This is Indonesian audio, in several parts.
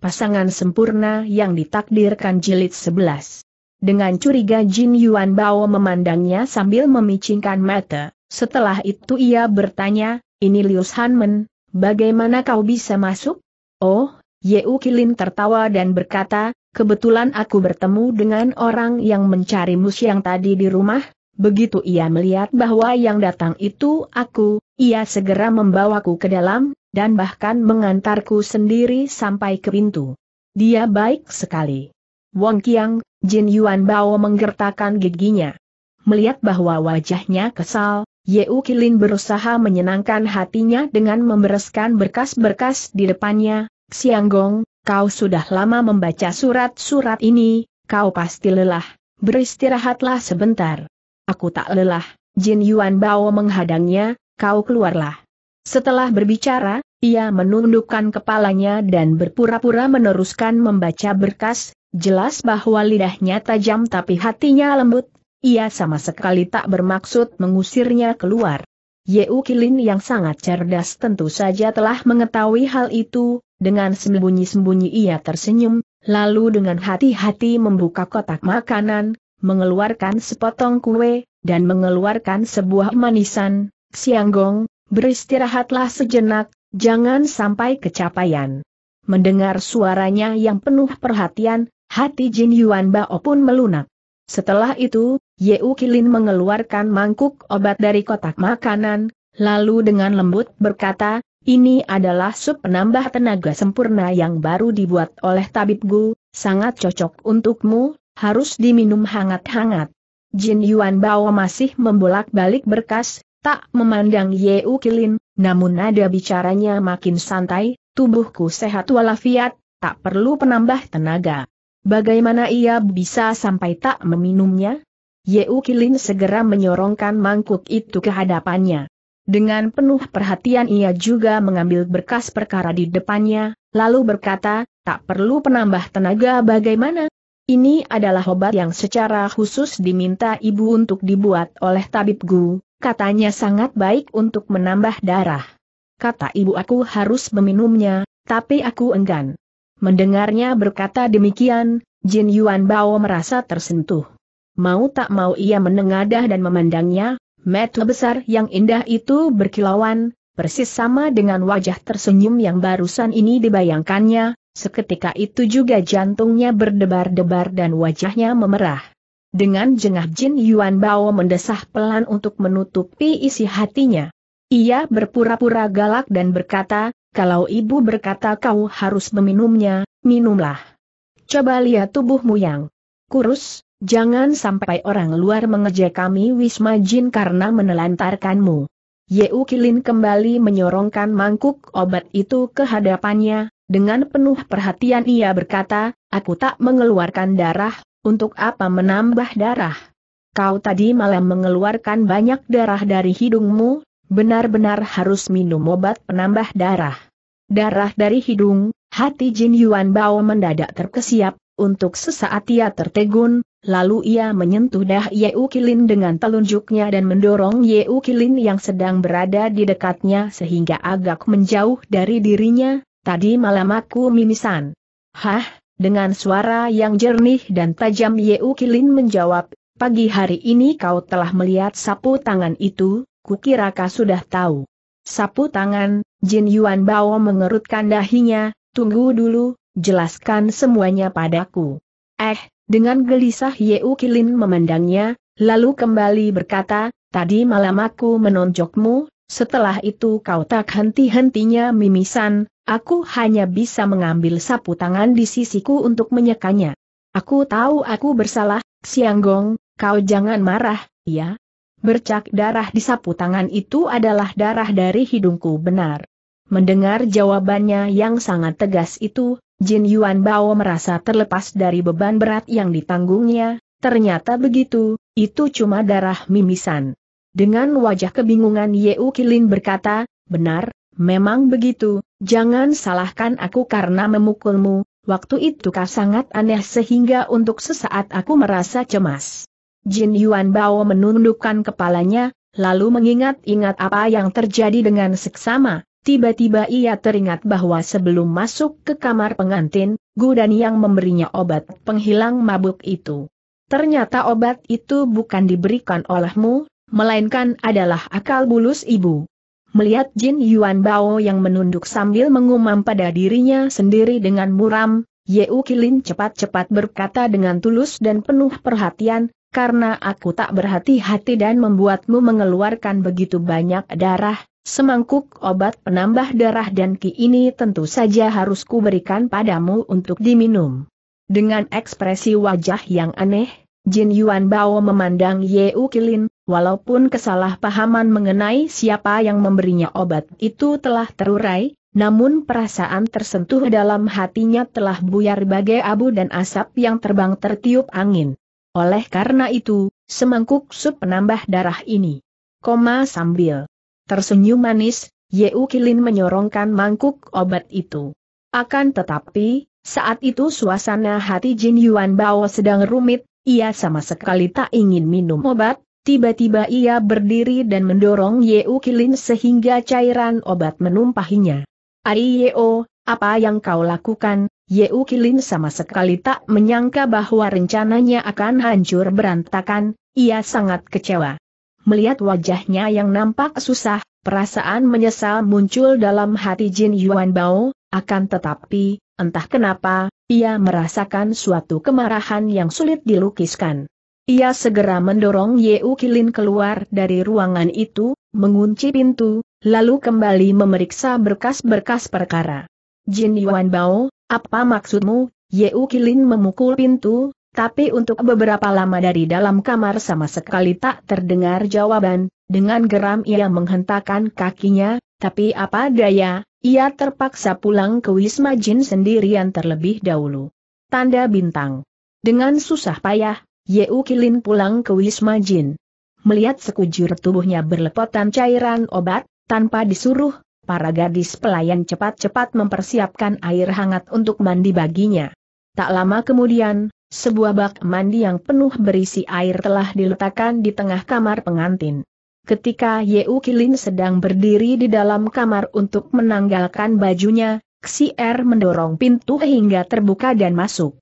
pasangan sempurna yang ditakdirkan jilid 11. Dengan curiga Jin Yuan Bao memandangnya sambil memicingkan mata, setelah itu ia bertanya, ini Liu Hanmen, bagaimana kau bisa masuk? Oh, Yeu Kilin tertawa dan berkata, kebetulan aku bertemu dengan orang yang mencari mus yang tadi di rumah, Begitu ia melihat bahwa yang datang itu aku, ia segera membawaku ke dalam, dan bahkan mengantarku sendiri sampai ke pintu. Dia baik sekali. Wong Kiang, Jin Yuan Bao menggertakkan giginya. Melihat bahwa wajahnya kesal, Yeu Kilin berusaha menyenangkan hatinya dengan membereskan berkas-berkas di depannya, Gong, kau sudah lama membaca surat-surat ini, kau pasti lelah, beristirahatlah sebentar aku tak lelah. Jin Yuan Bao menghadangnya, kau keluarlah. Setelah berbicara, ia menundukkan kepalanya dan berpura-pura meneruskan membaca berkas, jelas bahwa lidahnya tajam tapi hatinya lembut, ia sama sekali tak bermaksud mengusirnya keluar. Ye Kilin yang sangat cerdas tentu saja telah mengetahui hal itu, dengan sembunyi-sembunyi ia tersenyum, lalu dengan hati-hati membuka kotak makanan, mengeluarkan sepotong kue, dan mengeluarkan sebuah manisan, Sianggong, beristirahatlah sejenak, jangan sampai kecapaian. Mendengar suaranya yang penuh perhatian, hati Jin Yuan Bao pun melunak. Setelah itu, Yeukilin Kilin mengeluarkan mangkuk obat dari kotak makanan, lalu dengan lembut berkata, ini adalah sup penambah tenaga sempurna yang baru dibuat oleh Tabib Gu, sangat cocok untukmu, harus diminum hangat-hangat. Jin Yuan Bao masih membolak-balik berkas, tak memandang Ye U Kilin, namun nada bicaranya makin santai, tubuhku sehat walafiat, tak perlu penambah tenaga. Bagaimana ia bisa sampai tak meminumnya? Ye U Kilin segera menyorongkan mangkuk itu ke hadapannya. Dengan penuh perhatian ia juga mengambil berkas perkara di depannya, lalu berkata, tak perlu penambah tenaga bagaimana, ini adalah obat yang secara khusus diminta ibu untuk dibuat oleh tabib Gu, katanya sangat baik untuk menambah darah. Kata ibu aku harus meminumnya, tapi aku enggan. Mendengarnya berkata demikian, Jin Yuan Bao merasa tersentuh. Mau tak mau ia menengadah dan memandangnya, mata besar yang indah itu berkilauan, persis sama dengan wajah tersenyum yang barusan ini dibayangkannya, Seketika itu juga jantungnya berdebar-debar dan wajahnya memerah. Dengan jengah Jin Yuan Bao mendesah pelan untuk menutupi isi hatinya. Ia berpura-pura galak dan berkata, kalau ibu berkata kau harus meminumnya, minumlah. Coba lihat tubuhmu yang kurus, jangan sampai orang luar mengejek kami Wisma Jin karena menelantarkanmu. Yeu Kilin kembali menyorongkan mangkuk obat itu ke hadapannya, dengan penuh perhatian ia berkata, aku tak mengeluarkan darah, untuk apa menambah darah? Kau tadi malam mengeluarkan banyak darah dari hidungmu, benar-benar harus minum obat penambah darah. Darah dari hidung, hati Jin Yuan Bao mendadak terkesiap, untuk sesaat ia tertegun, lalu ia menyentuh dah U Kilin dengan telunjuknya dan mendorong U Kilin yang sedang berada di dekatnya sehingga agak menjauh dari dirinya, Tadi malam aku mimisan. Hah, dengan suara yang jernih dan tajam Yeu Kilin menjawab, pagi hari ini kau telah melihat sapu tangan itu, kukira kau sudah tahu. Sapu tangan, Jin Yuan Bao mengerutkan dahinya, tunggu dulu, jelaskan semuanya padaku. Eh, dengan gelisah Yeu Kilin memandangnya, lalu kembali berkata, tadi malam aku menonjokmu setelah itu kau tak henti-hentinya mimisan, aku hanya bisa mengambil sapu tangan di sisiku untuk menyekanya. Aku tahu aku bersalah, Sianggong, kau jangan marah, ya? Bercak darah di sapu tangan itu adalah darah dari hidungku benar. Mendengar jawabannya yang sangat tegas itu, Jin Yuan Bao merasa terlepas dari beban berat yang ditanggungnya, ternyata begitu, itu cuma darah mimisan. Dengan wajah kebingungan Yeu Kilin berkata, benar, memang begitu, jangan salahkan aku karena memukulmu, waktu itu kau sangat aneh sehingga untuk sesaat aku merasa cemas. Jin Yuan Bao menundukkan kepalanya, lalu mengingat-ingat apa yang terjadi dengan seksama, tiba-tiba ia teringat bahwa sebelum masuk ke kamar pengantin, Gu Dan yang memberinya obat penghilang mabuk itu. Ternyata obat itu bukan diberikan olehmu, melainkan adalah akal bulus ibu. Melihat Jin Yuan Bao yang menunduk sambil mengumam pada dirinya sendiri dengan muram, U Kilin cepat-cepat berkata dengan tulus dan penuh perhatian, karena aku tak berhati-hati dan membuatmu mengeluarkan begitu banyak darah, semangkuk obat penambah darah dan ki ini tentu saja harus kuberikan padamu untuk diminum. Dengan ekspresi wajah yang aneh, Jin Yuan Bao memandang U Kilin, Walaupun kesalahpahaman mengenai siapa yang memberinya obat itu telah terurai, namun perasaan tersentuh dalam hatinya telah buyar bagai abu dan asap yang terbang tertiup angin. Oleh karena itu, semangkuk sup penambah darah ini. Koma sambil tersenyum manis, Yeu Kilin menyorongkan mangkuk obat itu. Akan tetapi, saat itu suasana hati Jin Yuan Bao sedang rumit, ia sama sekali tak ingin minum obat, Tiba-tiba ia berdiri dan mendorong Yeu Kilin sehingga cairan obat menumpahinya. Ari Yeo, apa yang kau lakukan? Yeu Kilin sama sekali tak menyangka bahwa rencananya akan hancur berantakan, ia sangat kecewa. Melihat wajahnya yang nampak susah, perasaan menyesal muncul dalam hati Jin Yuan Bao, akan tetapi, entah kenapa, ia merasakan suatu kemarahan yang sulit dilukiskan. Ia segera mendorong Yeu Kilin keluar dari ruangan itu, mengunci pintu, lalu kembali memeriksa berkas-berkas perkara. Jin Yuan Bao, apa maksudmu? Yeu Kilin memukul pintu, tapi untuk beberapa lama dari dalam kamar sama sekali tak terdengar jawaban, dengan geram ia menghentakkan kakinya, tapi apa daya, ia terpaksa pulang ke Wisma Jin sendirian terlebih dahulu. Tanda bintang. Dengan susah payah, Yeu Kilin pulang ke Wisma Jin. Melihat sekujur tubuhnya berlepotan cairan obat, tanpa disuruh, para gadis pelayan cepat-cepat mempersiapkan air hangat untuk mandi baginya. Tak lama kemudian, sebuah bak mandi yang penuh berisi air telah diletakkan di tengah kamar pengantin. Ketika Yeu Kilin sedang berdiri di dalam kamar untuk menanggalkan bajunya, Xier mendorong pintu hingga terbuka dan masuk.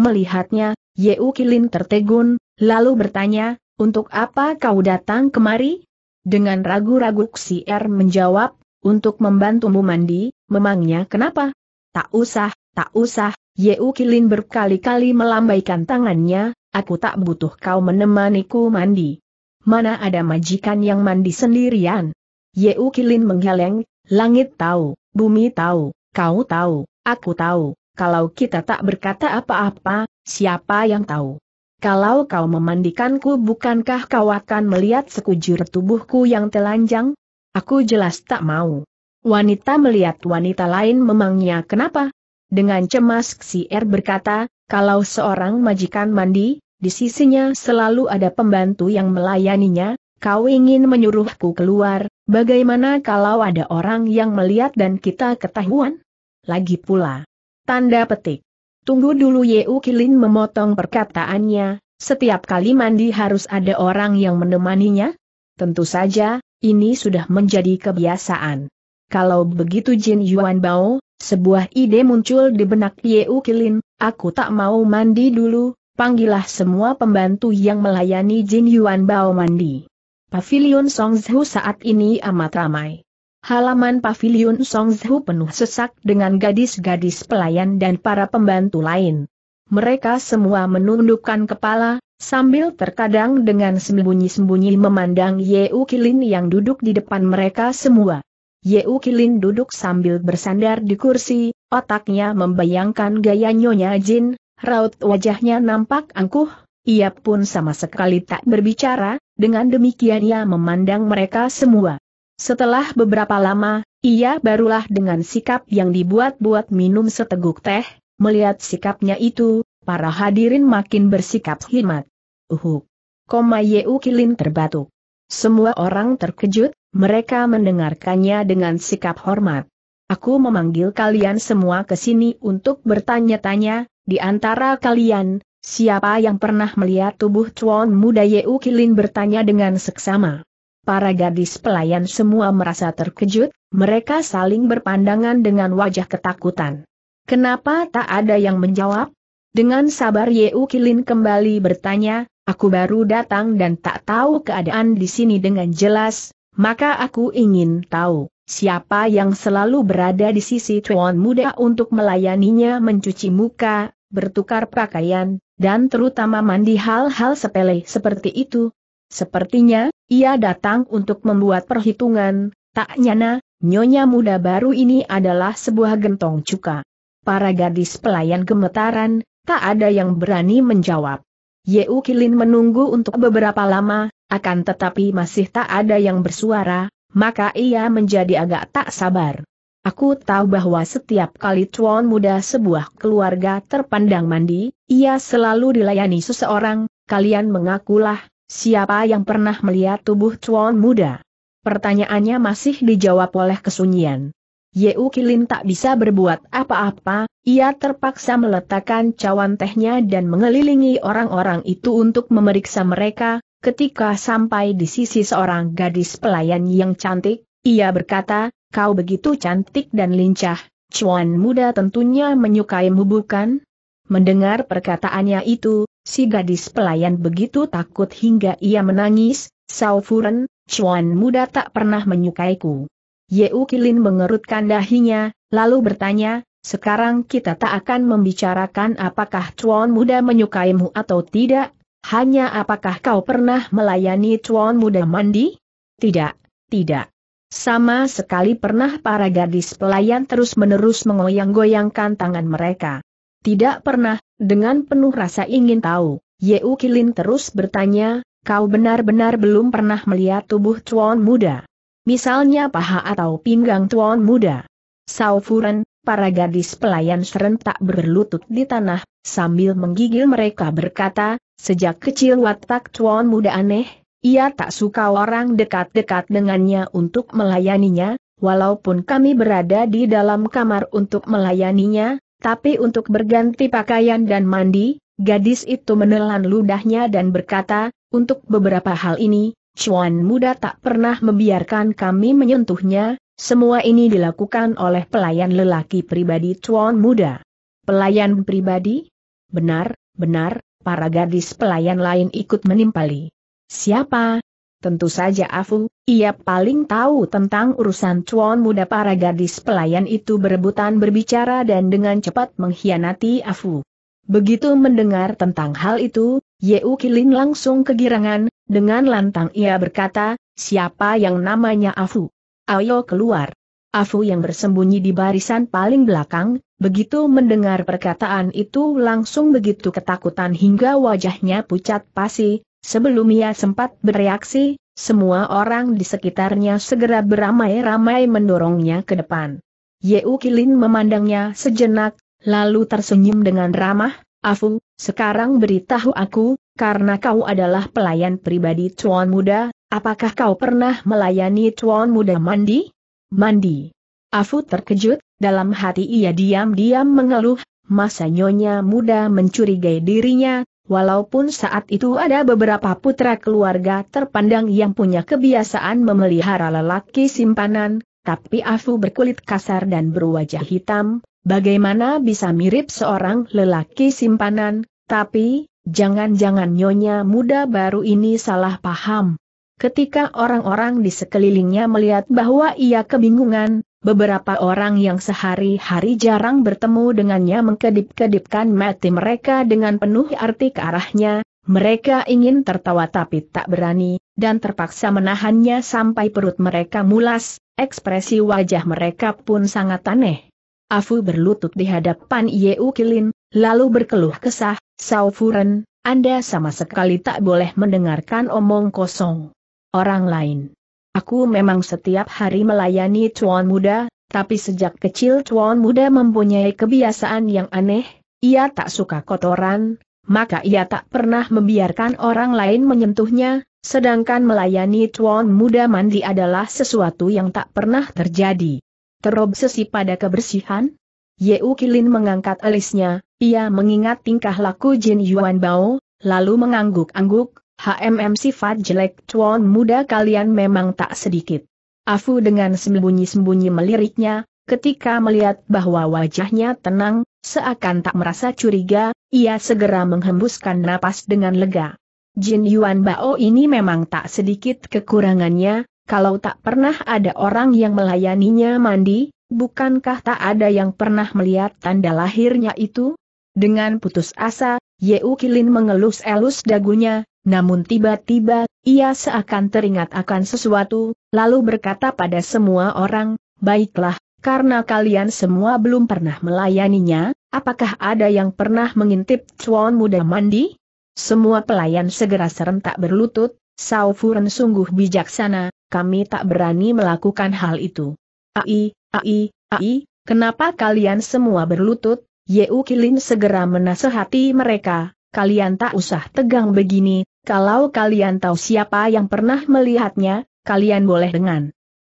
Melihatnya, Yeu Kilin tertegun, lalu bertanya, untuk apa kau datang kemari? Dengan ragu-ragu Er menjawab, untuk membantumu mandi, memangnya kenapa? Tak usah, tak usah, Yeu Kilin berkali-kali melambaikan tangannya, aku tak butuh kau menemaniku mandi. Mana ada majikan yang mandi sendirian? Yeu Kilin menggeleng, langit tahu, bumi tahu, kau tahu, aku tahu, kalau kita tak berkata apa-apa, Siapa yang tahu? Kalau kau memandikanku bukankah kau akan melihat sekujur tubuhku yang telanjang? Aku jelas tak mau. Wanita melihat wanita lain memangnya kenapa? Dengan cemas si R er berkata, kalau seorang majikan mandi, di sisinya selalu ada pembantu yang melayaninya, kau ingin menyuruhku keluar, bagaimana kalau ada orang yang melihat dan kita ketahuan? Lagi pula. Tanda petik. Tunggu dulu Yeu Kilin memotong perkataannya, setiap kali mandi harus ada orang yang menemaninya? Tentu saja, ini sudah menjadi kebiasaan. Kalau begitu Jin Yuan Bao, sebuah ide muncul di benak Yeu Kilin, aku tak mau mandi dulu, panggillah semua pembantu yang melayani Jin Yuan Bao mandi. Pavilion Songzhu saat ini amat ramai. Halaman pavilion Songzhu penuh sesak dengan gadis-gadis pelayan dan para pembantu lain. Mereka semua menundukkan kepala, sambil terkadang dengan sembunyi-sembunyi memandang Yeu Kilin yang duduk di depan mereka semua. Yeu Kilin duduk sambil bersandar di kursi, otaknya membayangkan gaya Nyonya Jin, raut wajahnya nampak angkuh, ia pun sama sekali tak berbicara, dengan demikian ia memandang mereka semua. Setelah beberapa lama, ia barulah dengan sikap yang dibuat-buat minum seteguk teh, melihat sikapnya itu, para hadirin makin bersikap hikmat. Uhuk. Koma Yeu Kilin terbatuk. Semua orang terkejut, mereka mendengarkannya dengan sikap hormat. Aku memanggil kalian semua ke sini untuk bertanya-tanya, di antara kalian, siapa yang pernah melihat tubuh Chuan Muda Yeu Kilin bertanya dengan seksama. Para gadis pelayan semua merasa terkejut, mereka saling berpandangan dengan wajah ketakutan. Kenapa tak ada yang menjawab? Dengan sabar Yeu Kilin kembali bertanya, aku baru datang dan tak tahu keadaan di sini dengan jelas, maka aku ingin tahu, siapa yang selalu berada di sisi tuan muda untuk melayaninya mencuci muka, bertukar pakaian, dan terutama mandi hal-hal sepele seperti itu, Sepertinya, ia datang untuk membuat perhitungan, tak nyana, nyonya muda baru ini adalah sebuah gentong cuka. Para gadis pelayan gemetaran, tak ada yang berani menjawab. Yeu Kilin menunggu untuk beberapa lama, akan tetapi masih tak ada yang bersuara, maka ia menjadi agak tak sabar. Aku tahu bahwa setiap kali tuan muda sebuah keluarga terpandang mandi, ia selalu dilayani seseorang, kalian mengakulah, Siapa yang pernah melihat tubuh Chuan muda? Pertanyaannya masih dijawab oleh kesunyian. Yeu Kilin tak bisa berbuat apa-apa, ia terpaksa meletakkan cawan tehnya dan mengelilingi orang-orang itu untuk memeriksa mereka, ketika sampai di sisi seorang gadis pelayan yang cantik, ia berkata, kau begitu cantik dan lincah, cuan muda tentunya menyukaimu bukan? Mendengar perkataannya itu, Si gadis pelayan begitu takut hingga ia menangis, Sao Furen, Chuan muda tak pernah menyukaiku. Yeu Kilin mengerutkan dahinya, lalu bertanya, sekarang kita tak akan membicarakan apakah Chuan muda menyukaimu atau tidak, hanya apakah kau pernah melayani Chuan muda mandi? Tidak, tidak. Sama sekali pernah para gadis pelayan terus-menerus mengoyang-goyangkan tangan mereka. Tidak pernah, dengan penuh rasa ingin tahu, Yeu Kilin terus bertanya, kau benar-benar belum pernah melihat tubuh tuan muda. Misalnya paha atau pinggang tuan muda. Saufuren, para gadis pelayan serentak berlutut di tanah, sambil menggigil mereka berkata, sejak kecil watak tuan muda aneh, ia tak suka orang dekat-dekat dengannya untuk melayaninya, walaupun kami berada di dalam kamar untuk melayaninya, tapi untuk berganti pakaian dan mandi, gadis itu menelan ludahnya dan berkata, untuk beberapa hal ini, Chuan muda tak pernah membiarkan kami menyentuhnya, semua ini dilakukan oleh pelayan lelaki pribadi Chuan muda. Pelayan pribadi? Benar, benar, para gadis pelayan lain ikut menimpali. Siapa, Tentu saja Afu, ia paling tahu tentang urusan cuan muda para gadis pelayan itu berebutan berbicara dan dengan cepat mengkhianati Afu. Begitu mendengar tentang hal itu, Yeu Kilin langsung kegirangan, dengan lantang ia berkata, siapa yang namanya Afu? Ayo keluar. Afu yang bersembunyi di barisan paling belakang, begitu mendengar perkataan itu langsung begitu ketakutan hingga wajahnya pucat pasi, Sebelum ia sempat bereaksi, semua orang di sekitarnya segera beramai-ramai mendorongnya ke depan. Ye Kilin memandangnya sejenak, lalu tersenyum dengan ramah, Afu, sekarang beritahu aku, karena kau adalah pelayan pribadi Tuan Muda, apakah kau pernah melayani Tuan Muda mandi? Mandi. Afu terkejut, dalam hati ia diam-diam mengeluh, masa nyonya muda mencurigai dirinya, Walaupun saat itu ada beberapa putra keluarga terpandang yang punya kebiasaan memelihara lelaki simpanan, tapi Afu berkulit kasar dan berwajah hitam, bagaimana bisa mirip seorang lelaki simpanan, tapi, jangan-jangan nyonya muda baru ini salah paham. Ketika orang-orang di sekelilingnya melihat bahwa ia kebingungan, Beberapa orang yang sehari-hari jarang bertemu dengannya mengkedip-kedipkan mati mereka dengan penuh arti ke arahnya, mereka ingin tertawa tapi tak berani, dan terpaksa menahannya sampai perut mereka mulas, ekspresi wajah mereka pun sangat aneh. Afu berlutut di hadapan Yeu Kilin, lalu berkeluh kesah, Sao Furen, Anda sama sekali tak boleh mendengarkan omong kosong. Orang lain Aku memang setiap hari melayani Tuan Muda, tapi sejak kecil Tuan Muda mempunyai kebiasaan yang aneh, ia tak suka kotoran, maka ia tak pernah membiarkan orang lain menyentuhnya, sedangkan melayani Tuan Muda mandi adalah sesuatu yang tak pernah terjadi. Terobsesi pada kebersihan? Yeu Kilin mengangkat alisnya, ia mengingat tingkah laku Jin Yuan Bao, lalu mengangguk-angguk, HMM sifat jelek cuan muda kalian memang tak sedikit. Afu dengan sembunyi-sembunyi meliriknya, ketika melihat bahwa wajahnya tenang, seakan tak merasa curiga, ia segera menghembuskan napas dengan lega. Jin Yuan Bao ini memang tak sedikit kekurangannya, kalau tak pernah ada orang yang melayaninya mandi, bukankah tak ada yang pernah melihat tanda lahirnya itu? Dengan putus asa, Yeu Kilin mengelus-elus dagunya, namun tiba-tiba, ia seakan teringat akan sesuatu, lalu berkata pada semua orang, baiklah, karena kalian semua belum pernah melayaninya, apakah ada yang pernah mengintip cuan muda mandi? Semua pelayan segera serentak berlutut, Sao Furen sungguh bijaksana, kami tak berani melakukan hal itu. Ai, ai, ai, kenapa kalian semua berlutut? Yeu Kilin segera menasehati mereka, kalian tak usah tegang begini, kalau kalian tahu siapa yang pernah melihatnya, kalian boleh dengan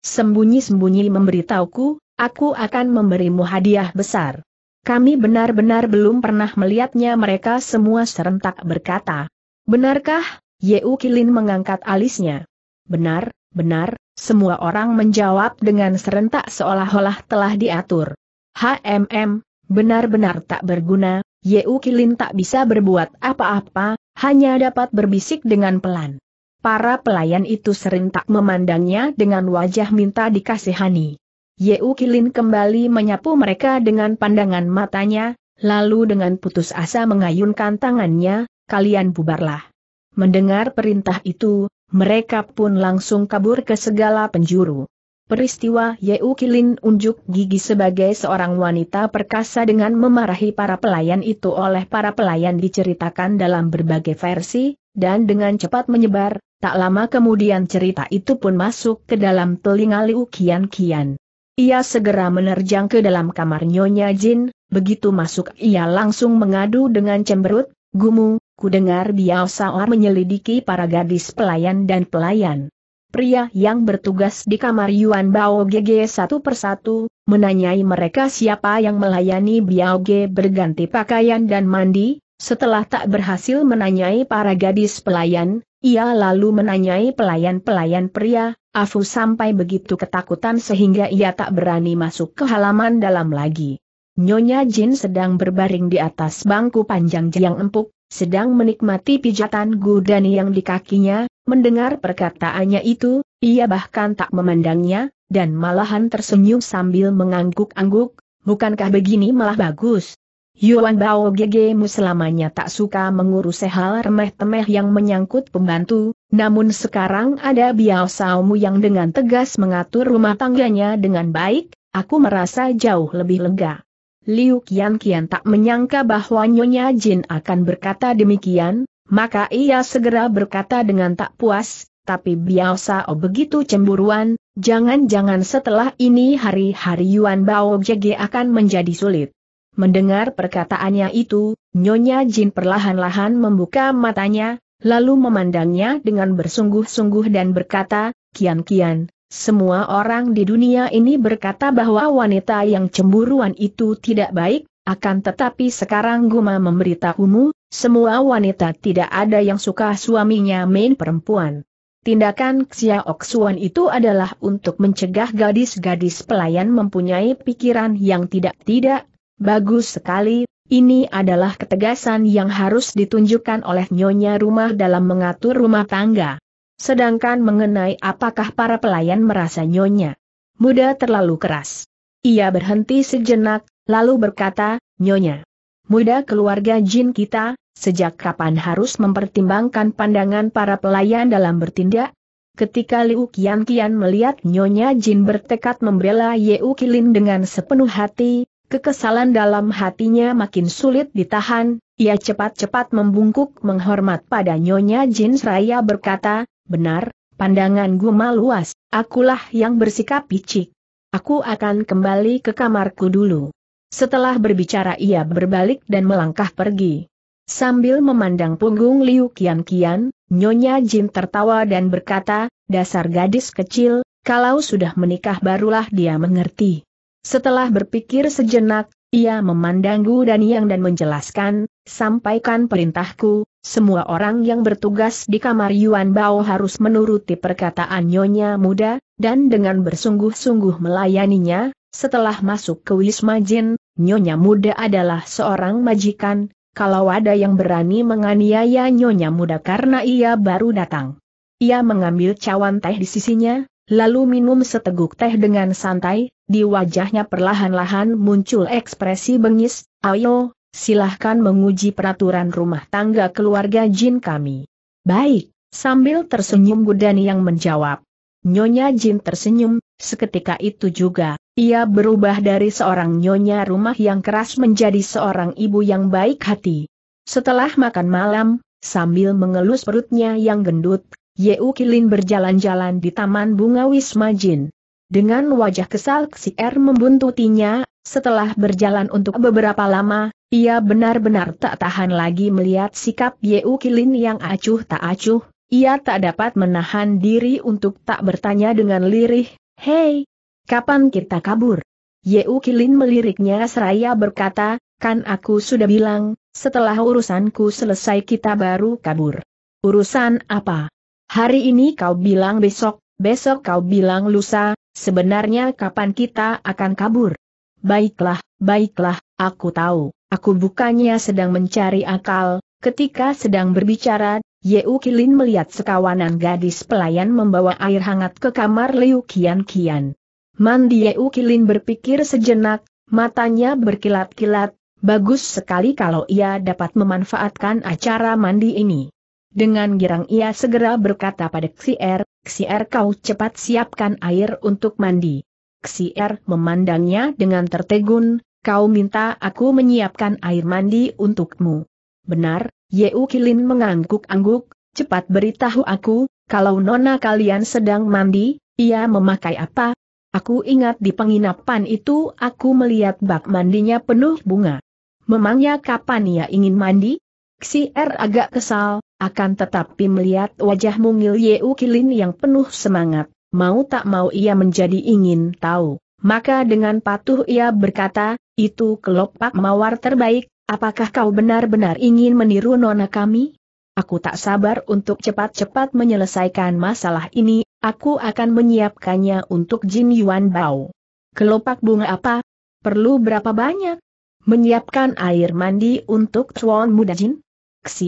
sembunyi-sembunyi memberitahuku, aku akan memberimu hadiah besar. Kami benar-benar belum pernah melihatnya mereka semua serentak berkata. Benarkah? Yeu Kilin mengangkat alisnya. Benar, benar, semua orang menjawab dengan serentak seolah-olah telah diatur. HMM, benar-benar tak berguna, Yeu Kilin tak bisa berbuat apa-apa, hanya dapat berbisik dengan pelan. Para pelayan itu serentak memandangnya dengan wajah minta dikasihani. Yeu Kilin kembali menyapu mereka dengan pandangan matanya, lalu dengan putus asa mengayunkan tangannya, kalian bubarlah. Mendengar perintah itu, mereka pun langsung kabur ke segala penjuru. Peristiwa Yeu Kilin unjuk gigi sebagai seorang wanita perkasa dengan memarahi para pelayan itu oleh para pelayan diceritakan dalam berbagai versi, dan dengan cepat menyebar, tak lama kemudian cerita itu pun masuk ke dalam telinga Liu Kian Kian. Ia segera menerjang ke dalam kamar Nyonya Jin, begitu masuk ia langsung mengadu dengan cemberut, gumu, ku dengar Biao menyelidiki para gadis pelayan dan pelayan pria yang bertugas di kamar Yuan Bao GG satu persatu, menanyai mereka siapa yang melayani Biao Ge berganti pakaian dan mandi, setelah tak berhasil menanyai para gadis pelayan, ia lalu menanyai pelayan-pelayan pria, Afu sampai begitu ketakutan sehingga ia tak berani masuk ke halaman dalam lagi. Nyonya Jin sedang berbaring di atas bangku panjang yang empuk, sedang menikmati pijatan gudani yang di kakinya, Mendengar perkataannya itu, ia bahkan tak memandangnya, dan malahan tersenyum sambil mengangguk-angguk, bukankah begini malah bagus? Yuan Bao Gegemu selamanya tak suka mengurus hal remeh-temeh yang menyangkut pembantu, namun sekarang ada Biao Saumu yang dengan tegas mengatur rumah tangganya dengan baik, aku merasa jauh lebih lega. Liu Qian Qian tak menyangka bahwa Nyonya Jin akan berkata demikian, maka ia segera berkata dengan tak puas, tapi biasa oh begitu cemburuan, jangan-jangan setelah ini hari-hari Yuan Bao Jege akan menjadi sulit. Mendengar perkataannya itu, Nyonya Jin perlahan-lahan membuka matanya, lalu memandangnya dengan bersungguh-sungguh dan berkata, Kian-kian, semua orang di dunia ini berkata bahwa wanita yang cemburuan itu tidak baik, akan tetapi sekarang Guma memberitahumu, semua wanita tidak ada yang suka suaminya main perempuan. Tindakan Xiaoxuan Oksuan itu adalah untuk mencegah gadis-gadis pelayan mempunyai pikiran yang tidak-tidak. Bagus sekali, ini adalah ketegasan yang harus ditunjukkan oleh nyonya rumah dalam mengatur rumah tangga. Sedangkan mengenai apakah para pelayan merasa nyonya muda terlalu keras. Ia berhenti sejenak, lalu berkata, Nyonya, muda keluarga jin kita, Sejak kapan harus mempertimbangkan pandangan para pelayan dalam bertindak? Ketika Liu Qian Qian melihat Nyonya Jin bertekad membela Yeu Kilin dengan sepenuh hati, kekesalan dalam hatinya makin sulit ditahan, ia cepat-cepat membungkuk menghormat pada Nyonya Jin seraya berkata, benar, pandangan gua luas, akulah yang bersikap picik. Aku akan kembali ke kamarku dulu. Setelah berbicara ia berbalik dan melangkah pergi. Sambil memandang punggung Liu Kian Kian, Nyonya Jin tertawa dan berkata, dasar gadis kecil, kalau sudah menikah barulah dia mengerti. Setelah berpikir sejenak, ia memandang Gu dan Yang dan menjelaskan, sampaikan perintahku, semua orang yang bertugas di kamar Yuan Bao harus menuruti perkataan Nyonya muda, dan dengan bersungguh-sungguh melayaninya, setelah masuk ke Wisma Jin, Nyonya muda adalah seorang majikan, kalau ada yang berani menganiaya nyonya muda karena ia baru datang. Ia mengambil cawan teh di sisinya, lalu minum seteguk teh dengan santai, di wajahnya perlahan-lahan muncul ekspresi bengis, ayo, silahkan menguji peraturan rumah tangga keluarga Jin kami. Baik, sambil tersenyum Gudani yang menjawab. Nyonya Jin tersenyum, seketika itu juga, ia berubah dari seorang nyonya rumah yang keras menjadi seorang ibu yang baik hati. Setelah makan malam, sambil mengelus perutnya yang gendut, Yeu Kilin berjalan-jalan di Taman Bunga Wisma Jin. Dengan wajah kesal Si R membuntutinya, setelah berjalan untuk beberapa lama, ia benar-benar tak tahan lagi melihat sikap Yeu Kilin yang acuh tak acuh, ia tak dapat menahan diri untuk tak bertanya dengan lirih, Hei, Kapan kita kabur? Yeu Kilin meliriknya seraya berkata, kan aku sudah bilang, setelah urusanku selesai kita baru kabur. Urusan apa? Hari ini kau bilang besok, besok kau bilang lusa, sebenarnya kapan kita akan kabur? Baiklah, baiklah, aku tahu, aku bukannya sedang mencari akal, ketika sedang berbicara, Yeu Kilin melihat sekawanan gadis pelayan membawa air hangat ke kamar Liu Kian Kian. Mandie Ukilin berpikir sejenak, matanya berkilat-kilat, bagus sekali kalau ia dapat memanfaatkan acara mandi ini. Dengan girang ia segera berkata pada Xier, Xier kau cepat siapkan air untuk mandi. Xier memandangnya dengan tertegun, kau minta aku menyiapkan air mandi untukmu. Benar, Yeu Kilin mengangguk-angguk, cepat beritahu aku, kalau nona kalian sedang mandi, ia memakai apa, Aku ingat di penginapan itu aku melihat bak mandinya penuh bunga. Memangnya kapan ia ingin mandi? Si R er agak kesal, akan tetapi melihat wajah mungil Yeu Kilin yang penuh semangat, mau tak mau ia menjadi ingin tahu. Maka dengan patuh ia berkata, itu kelopak mawar terbaik, apakah kau benar-benar ingin meniru nona kami? Aku tak sabar untuk cepat-cepat menyelesaikan masalah ini Aku akan menyiapkannya untuk Jin Yuan Bao. Kelopak bunga apa? Perlu berapa banyak? Menyiapkan air mandi untuk Chuan Muda Jin?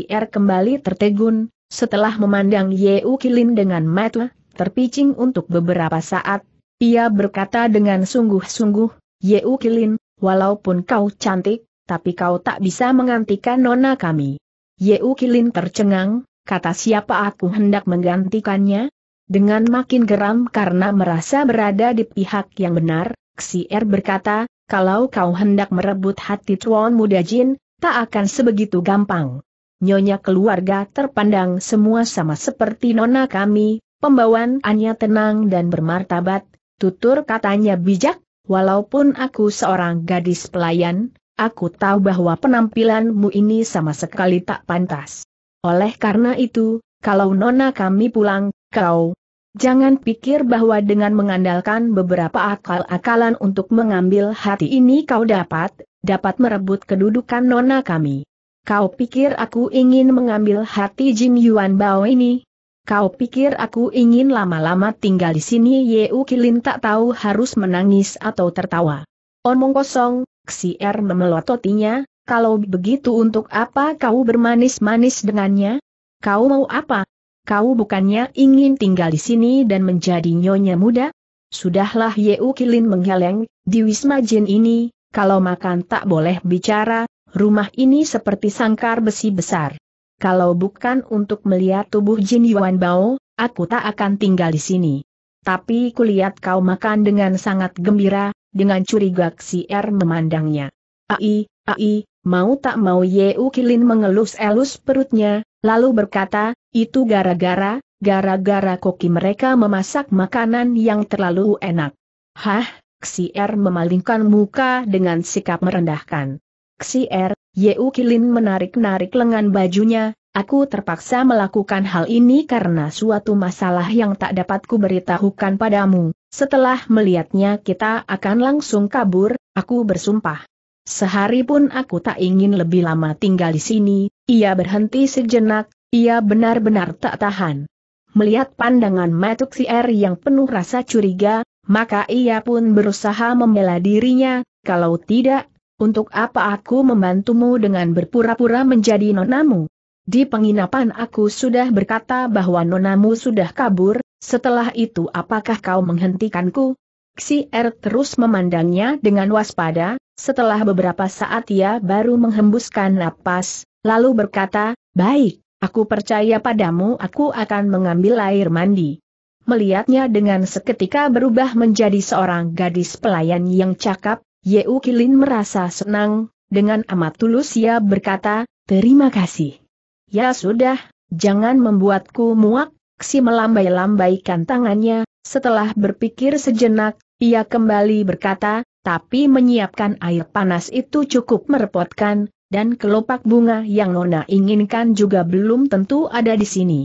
Er kembali tertegun, setelah memandang Ye U Kilin dengan mata, terpicing untuk beberapa saat, ia berkata dengan sungguh-sungguh, Ye U Kilin, walaupun kau cantik, tapi kau tak bisa menggantikan nona kami. Ye U Kilin tercengang, kata siapa aku hendak menggantikannya? Dengan makin geram karena merasa berada di pihak yang benar, Xier berkata, kalau kau hendak merebut hati Tuan Muda Jin, tak akan sebegitu gampang. Nyonya keluarga terpandang semua sama seperti nona kami, pembawaannya tenang dan bermartabat, tutur katanya bijak, walaupun aku seorang gadis pelayan, aku tahu bahwa penampilanmu ini sama sekali tak pantas. Oleh karena itu, kalau nona kami pulang, kau. Jangan pikir bahwa dengan mengandalkan beberapa akal-akalan untuk mengambil hati ini kau dapat, dapat merebut kedudukan nona kami. Kau pikir aku ingin mengambil hati Jin Yuan Bao ini? Kau pikir aku ingin lama-lama tinggal di sini? Yeu Kilin tak tahu harus menangis atau tertawa. Omong kosong, Er memelototinya, kalau begitu untuk apa kau bermanis-manis dengannya? Kau mau apa? kau bukannya ingin tinggal di sini dan menjadi nyonya muda? Sudahlah Yeu Kilin menggeleng, di Wisma Jin ini, kalau makan tak boleh bicara, rumah ini seperti sangkar besi besar. Kalau bukan untuk melihat tubuh Jin Yuan Bao, aku tak akan tinggal di sini. Tapi kulihat kau makan dengan sangat gembira, dengan curiga si R memandangnya. Ai, ai, Mau tak mau Yeukilin Kilin mengelus-elus perutnya, lalu berkata, itu gara-gara, gara-gara koki mereka memasak makanan yang terlalu enak. Hah, Xier memalingkan muka dengan sikap merendahkan. Xier, Yeukilin Kilin menarik-narik lengan bajunya, Aku terpaksa melakukan hal ini karena suatu masalah yang tak dapat kuberitahukan padamu. Setelah melihatnya kita akan langsung kabur, aku bersumpah. Sehari pun aku tak ingin lebih lama tinggal di sini, ia berhenti sejenak, ia benar-benar tak tahan. Melihat pandangan R yang penuh rasa curiga, maka ia pun berusaha membela dirinya, kalau tidak, untuk apa aku membantumu dengan berpura-pura menjadi nonamu? Di penginapan aku sudah berkata bahwa nonamu sudah kabur, setelah itu apakah kau menghentikanku? Xier terus memandangnya dengan waspada, setelah beberapa saat ia baru menghembuskan napas, lalu berkata, Baik, aku percaya padamu aku akan mengambil air mandi. Melihatnya dengan seketika berubah menjadi seorang gadis pelayan yang cakap, Yeu Kilin merasa senang, dengan amat tulus ia berkata, terima kasih. Ya sudah, jangan membuatku muak, si melambai-lambaikan tangannya, setelah berpikir sejenak, ia kembali berkata, tapi menyiapkan air panas itu cukup merepotkan, dan kelopak bunga yang Nona inginkan juga belum tentu ada di sini.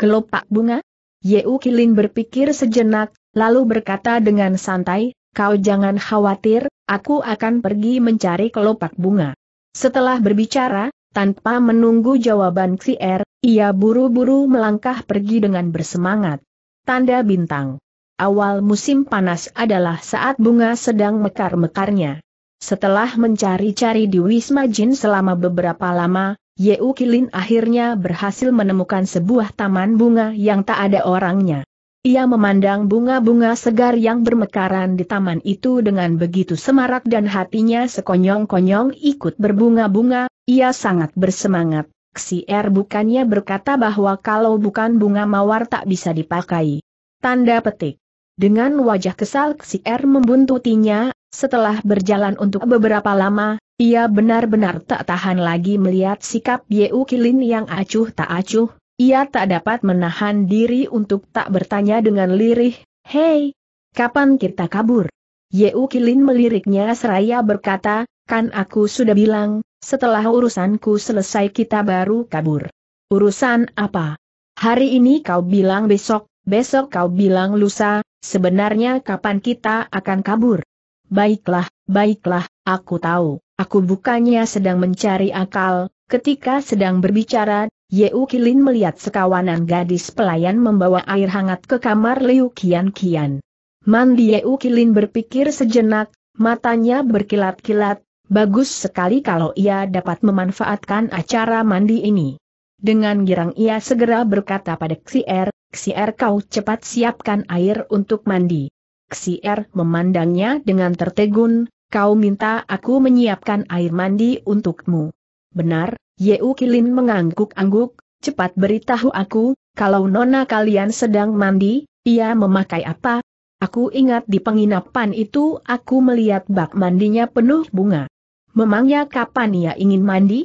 Kelopak bunga? Yeu Kilin berpikir sejenak, lalu berkata dengan santai, kau jangan khawatir, aku akan pergi mencari kelopak bunga. Setelah berbicara, tanpa menunggu jawaban Xier, ia buru-buru melangkah pergi dengan bersemangat. Tanda bintang awal musim panas adalah saat bunga sedang mekar-mekarnya. Setelah mencari-cari di Wisma Jin selama beberapa lama, Yeu Kilin akhirnya berhasil menemukan sebuah taman bunga yang tak ada orangnya. Ia memandang bunga-bunga segar yang bermekaran di taman itu dengan begitu semarak dan hatinya sekonyong-konyong ikut berbunga-bunga, ia sangat bersemangat. R er bukannya berkata bahwa kalau bukan bunga mawar tak bisa dipakai. Tanda petik. Dengan wajah kesal si R membuntutinya, setelah berjalan untuk beberapa lama, ia benar-benar tak tahan lagi melihat sikap Yeu Kilin yang acuh tak acuh, ia tak dapat menahan diri untuk tak bertanya dengan lirih, Hei, kapan kita kabur? Yeu Kilin meliriknya seraya berkata, kan aku sudah bilang, setelah urusanku selesai kita baru kabur. Urusan apa? Hari ini kau bilang besok, besok kau bilang lusa, Sebenarnya kapan kita akan kabur? Baiklah, baiklah, aku tahu, aku bukannya sedang mencari akal, ketika sedang berbicara, Yeu Kilin melihat sekawanan gadis pelayan membawa air hangat ke kamar Liu Kian Kian. Mandi Yeu Kilin berpikir sejenak, matanya berkilat-kilat, bagus sekali kalau ia dapat memanfaatkan acara mandi ini. Dengan girang ia segera berkata pada Xier, Ksier kau cepat siapkan air untuk mandi. Ksier memandangnya dengan tertegun, kau minta aku menyiapkan air mandi untukmu. Benar, Yeu Kilin mengangguk-angguk, cepat beritahu aku, kalau nona kalian sedang mandi, ia memakai apa? Aku ingat di penginapan itu aku melihat bak mandinya penuh bunga. Memangnya kapan ia ingin mandi?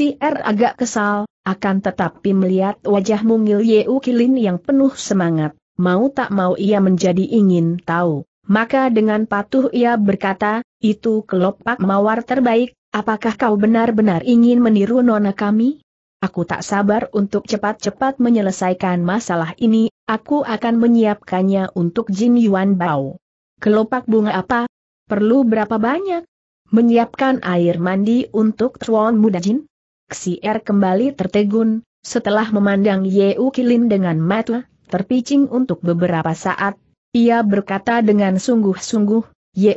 Er agak kesal, akan tetapi melihat wajah mungil Yeu Kilin yang penuh semangat, mau tak mau ia menjadi ingin tahu. Maka dengan patuh ia berkata, itu kelopak mawar terbaik, apakah kau benar-benar ingin meniru nona kami? Aku tak sabar untuk cepat-cepat menyelesaikan masalah ini, aku akan menyiapkannya untuk Jin Yuan Bao. Kelopak bunga apa? Perlu berapa banyak? Menyiapkan air mandi untuk Tuan Muda Jin? Xier kembali tertegun, setelah memandang U Kilin dengan mata, terpicing untuk beberapa saat, ia berkata dengan sungguh-sungguh,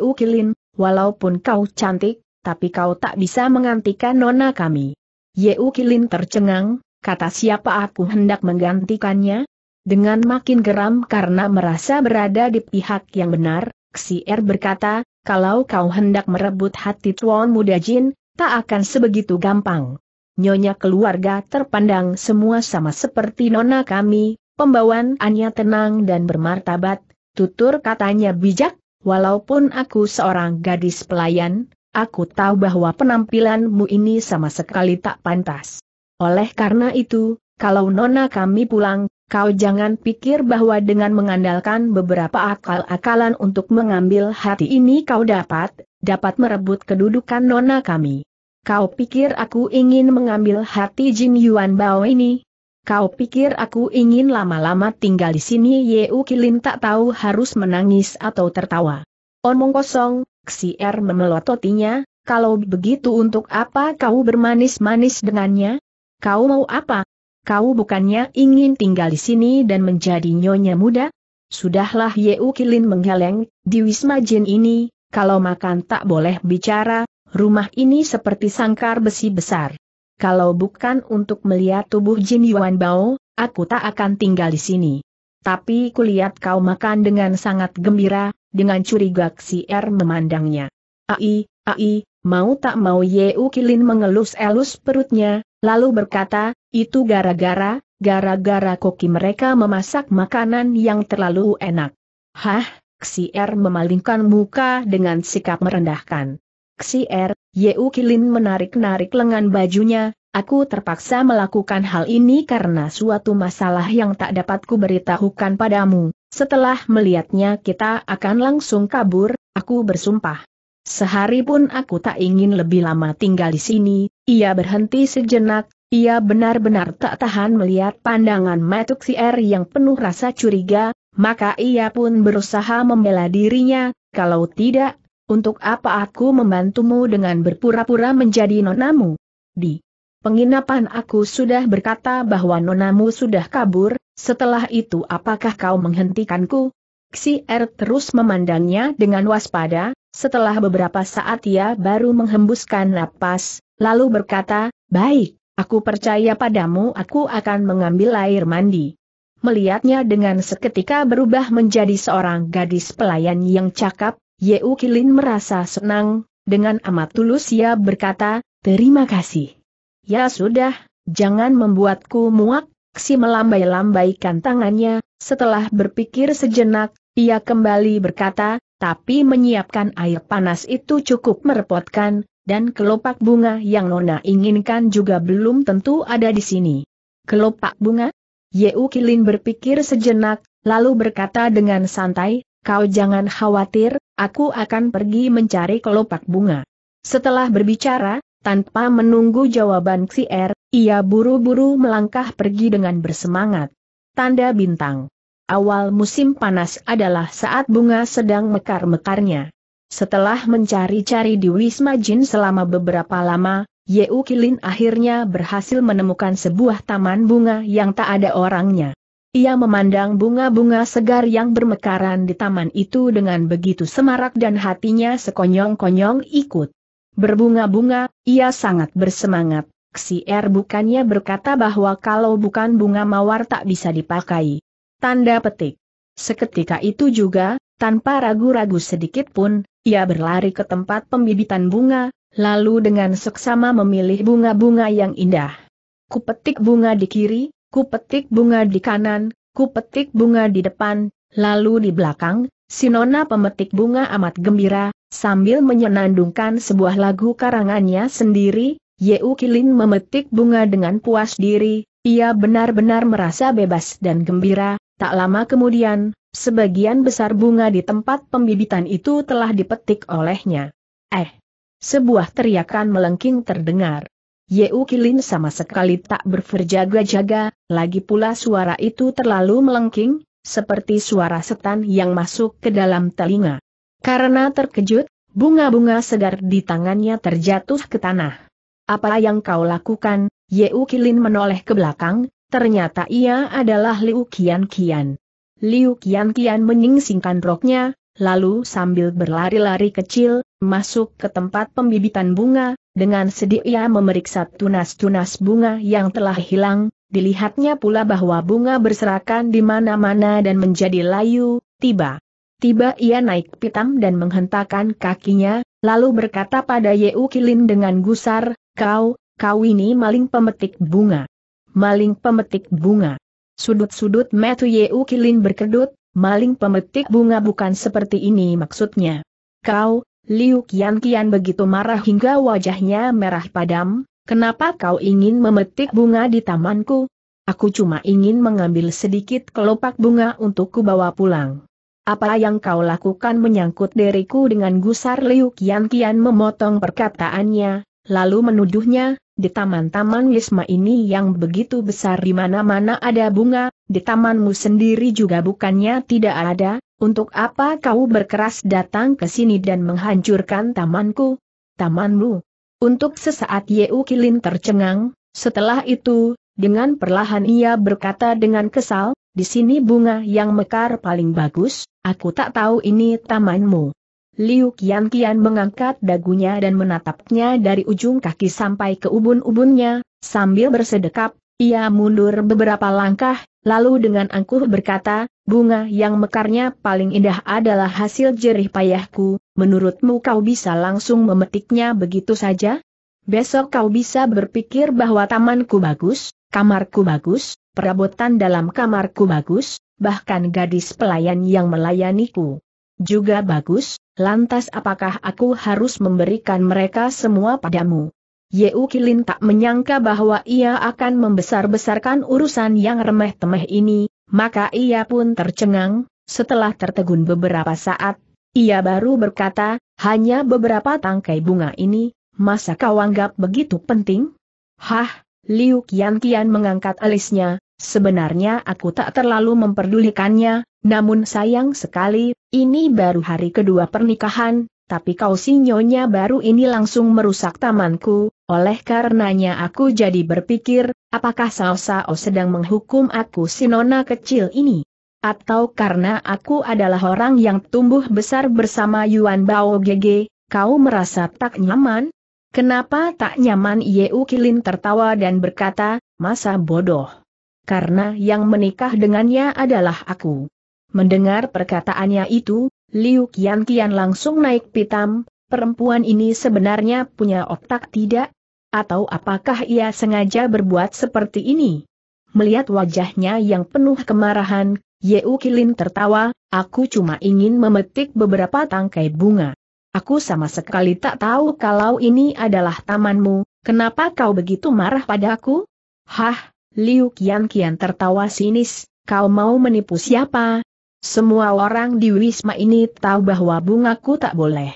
U Kilin, walaupun kau cantik, tapi kau tak bisa menggantikan nona kami. U Kilin tercengang, kata siapa aku hendak menggantikannya? Dengan makin geram karena merasa berada di pihak yang benar, Xier berkata, kalau kau hendak merebut hati tuan muda jin, tak akan sebegitu gampang nyonya keluarga terpandang semua sama seperti nona kami, pembawaannya tenang dan bermartabat, tutur katanya bijak, walaupun aku seorang gadis pelayan, aku tahu bahwa penampilanmu ini sama sekali tak pantas. Oleh karena itu, kalau nona kami pulang, kau jangan pikir bahwa dengan mengandalkan beberapa akal-akalan untuk mengambil hati ini kau dapat, dapat merebut kedudukan nona kami. Kau pikir aku ingin mengambil hati Jin Yuan Bao ini? Kau pikir aku ingin lama-lama tinggal di sini? U Kilin tak tahu harus menangis atau tertawa. Omong kosong, Er memelototinya, kalau begitu untuk apa kau bermanis-manis dengannya? Kau mau apa? Kau bukannya ingin tinggal di sini dan menjadi nyonya muda? Sudahlah U Kilin menggeleng, di Wisma Jin ini, kalau makan tak boleh bicara, rumah ini seperti sangkar besi besar. Kalau bukan untuk melihat tubuh Jin Yuan Bao, aku tak akan tinggal di sini. Tapi kulihat kau makan dengan sangat gembira, dengan curiga si R er memandangnya. Ai, ai, mau tak mau Yeu Kilin mengelus-elus perutnya, lalu berkata, itu gara-gara, gara-gara koki mereka memasak makanan yang terlalu enak. Hah, si R er memalingkan muka dengan sikap merendahkan. Xier, Yeu Kilin menarik-narik lengan bajunya, aku terpaksa melakukan hal ini karena suatu masalah yang tak dapat kuberitahukan padamu. Setelah melihatnya kita akan langsung kabur, aku bersumpah. Sehari pun aku tak ingin lebih lama tinggal di sini, ia berhenti sejenak, ia benar-benar tak tahan melihat pandangan Matuk Sier yang penuh rasa curiga, maka ia pun berusaha membela dirinya, kalau tidak untuk apa aku membantumu dengan berpura-pura menjadi nonamu? Di penginapan aku sudah berkata bahwa nonamu sudah kabur, setelah itu apakah kau menghentikanku? Xier terus memandangnya dengan waspada, setelah beberapa saat ia baru menghembuskan napas, lalu berkata, Baik, aku percaya padamu aku akan mengambil air mandi melihatnya dengan seketika berubah menjadi seorang gadis pelayan yang cakap, Yeu Kilin merasa senang, dengan amat tulus ia berkata, terima kasih. Ya sudah, jangan membuatku muak, si melambai-lambaikan tangannya, setelah berpikir sejenak, ia kembali berkata, tapi menyiapkan air panas itu cukup merepotkan, dan kelopak bunga yang Nona inginkan juga belum tentu ada di sini. Kelopak bunga? Yeu Kilin berpikir sejenak, lalu berkata dengan santai, kau jangan khawatir, Aku akan pergi mencari kelopak bunga. Setelah berbicara, tanpa menunggu jawaban Xier, ia buru-buru melangkah pergi dengan bersemangat. Tanda bintang. Awal musim panas adalah saat bunga sedang mekar-mekarnya. Setelah mencari-cari di Wisma Jin selama beberapa lama, Yeukilin akhirnya berhasil menemukan sebuah taman bunga yang tak ada orangnya. Ia memandang bunga-bunga segar yang bermekaran di taman itu dengan begitu semarak dan hatinya sekonyong-konyong ikut. Berbunga-bunga, ia sangat bersemangat. Si R er bukannya berkata bahwa kalau bukan bunga mawar tak bisa dipakai. Tanda petik. Seketika itu juga, tanpa ragu-ragu sedikit pun, ia berlari ke tempat pembibitan bunga, lalu dengan seksama memilih bunga-bunga yang indah. Kupetik bunga di kiri, ku petik bunga di kanan, ku petik bunga di depan, lalu di belakang, si nona pemetik bunga amat gembira, sambil menyenandungkan sebuah lagu karangannya sendiri, Yeu Kilin memetik bunga dengan puas diri, ia benar-benar merasa bebas dan gembira, tak lama kemudian, sebagian besar bunga di tempat pembibitan itu telah dipetik olehnya. Eh! Sebuah teriakan melengking terdengar. Yeu Kilin sama sekali tak berverjaga-jaga, lagi pula suara itu terlalu melengking, seperti suara setan yang masuk ke dalam telinga. Karena terkejut, bunga-bunga segar di tangannya terjatuh ke tanah. Apa yang kau lakukan? Yeu Kilin menoleh ke belakang, ternyata ia adalah Liu Qian Qian. Liu Qian Qian menyingsingkan roknya, lalu sambil berlari-lari kecil, masuk ke tempat pembibitan bunga, dengan sedih ia memeriksa tunas-tunas bunga yang telah hilang, dilihatnya pula bahwa bunga berserakan di mana-mana dan menjadi layu, tiba. Tiba ia naik pitam dan menghentakkan kakinya, lalu berkata pada Yeu Kilin dengan gusar, Kau, kau ini maling pemetik bunga. Maling pemetik bunga. Sudut-sudut metu Yeu Kilin berkedut, maling pemetik bunga bukan seperti ini maksudnya. Kau, Liu Kian Kian begitu marah hingga wajahnya merah padam, kenapa kau ingin memetik bunga di tamanku? Aku cuma ingin mengambil sedikit kelopak bunga untuk kubawa pulang. Apa yang kau lakukan menyangkut diriku dengan gusar Liu Kian Kian memotong perkataannya, lalu menuduhnya, di taman-taman Wisma ini yang begitu besar di mana-mana ada bunga, di tamanmu sendiri juga bukannya tidak ada, untuk apa kau berkeras datang ke sini dan menghancurkan tamanku? Tamanmu. Untuk sesaat Yeu Kilin tercengang, setelah itu, dengan perlahan ia berkata dengan kesal, di sini bunga yang mekar paling bagus, aku tak tahu ini tamanmu. Liu Kian Kian mengangkat dagunya dan menatapnya dari ujung kaki sampai ke ubun-ubunnya, sambil bersedekap, ia mundur beberapa langkah, lalu dengan angkuh berkata, bunga yang mekarnya paling indah adalah hasil jerih payahku, menurutmu kau bisa langsung memetiknya begitu saja? Besok kau bisa berpikir bahwa tamanku bagus, kamarku bagus, perabotan dalam kamarku bagus, bahkan gadis pelayan yang melayaniku juga bagus, lantas apakah aku harus memberikan mereka semua padamu? Yeukilin Kilin tak menyangka bahwa ia akan membesar-besarkan urusan yang remeh-temeh ini, maka ia pun tercengang, setelah tertegun beberapa saat, ia baru berkata, hanya beberapa tangkai bunga ini, masa kau anggap begitu penting? Hah, Liu Kian Kian mengangkat alisnya, sebenarnya aku tak terlalu memperdulikannya, namun sayang sekali, ini baru hari kedua pernikahan, tapi kau sinyonya baru ini langsung merusak tamanku, oleh karenanya aku jadi berpikir, apakah Sao Sao sedang menghukum aku si nona kecil ini? Atau karena aku adalah orang yang tumbuh besar bersama Yuan Bao Gege, kau merasa tak nyaman? Kenapa tak nyaman Yeu Kilin tertawa dan berkata, masa bodoh. Karena yang menikah dengannya adalah aku. Mendengar perkataannya itu, Liu Qian Qian langsung naik pitam, perempuan ini sebenarnya punya otak tidak? Atau apakah ia sengaja berbuat seperti ini? Melihat wajahnya yang penuh kemarahan, Ye Kilin tertawa, aku cuma ingin memetik beberapa tangkai bunga. Aku sama sekali tak tahu kalau ini adalah tamanmu, kenapa kau begitu marah padaku? Hah, Liu Qian Qian tertawa sinis, kau mau menipu siapa, semua orang di Wisma ini tahu bahwa bungaku tak boleh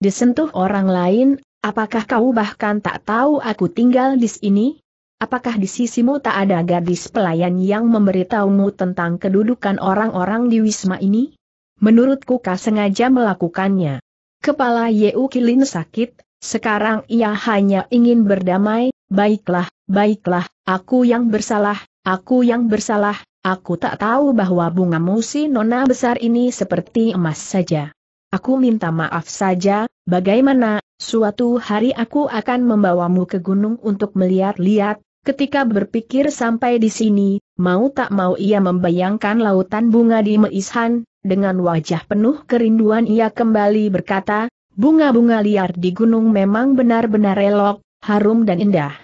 disentuh orang lain, apakah kau bahkan tak tahu aku tinggal di sini? Apakah di sisimu tak ada gadis pelayan yang memberitahumu tentang kedudukan orang-orang di Wisma ini? Menurutku kau sengaja melakukannya. Kepala Yeu Kilin sakit, sekarang ia hanya ingin berdamai, baiklah, baiklah, aku yang bersalah, aku yang bersalah, Aku tak tahu bahwa bunga musi nona besar ini seperti emas saja. Aku minta maaf saja, bagaimana, suatu hari aku akan membawamu ke gunung untuk melihat-lihat, ketika berpikir sampai di sini, mau tak mau ia membayangkan lautan bunga di Meishan, dengan wajah penuh kerinduan ia kembali berkata, bunga-bunga liar di gunung memang benar-benar elok, harum dan indah.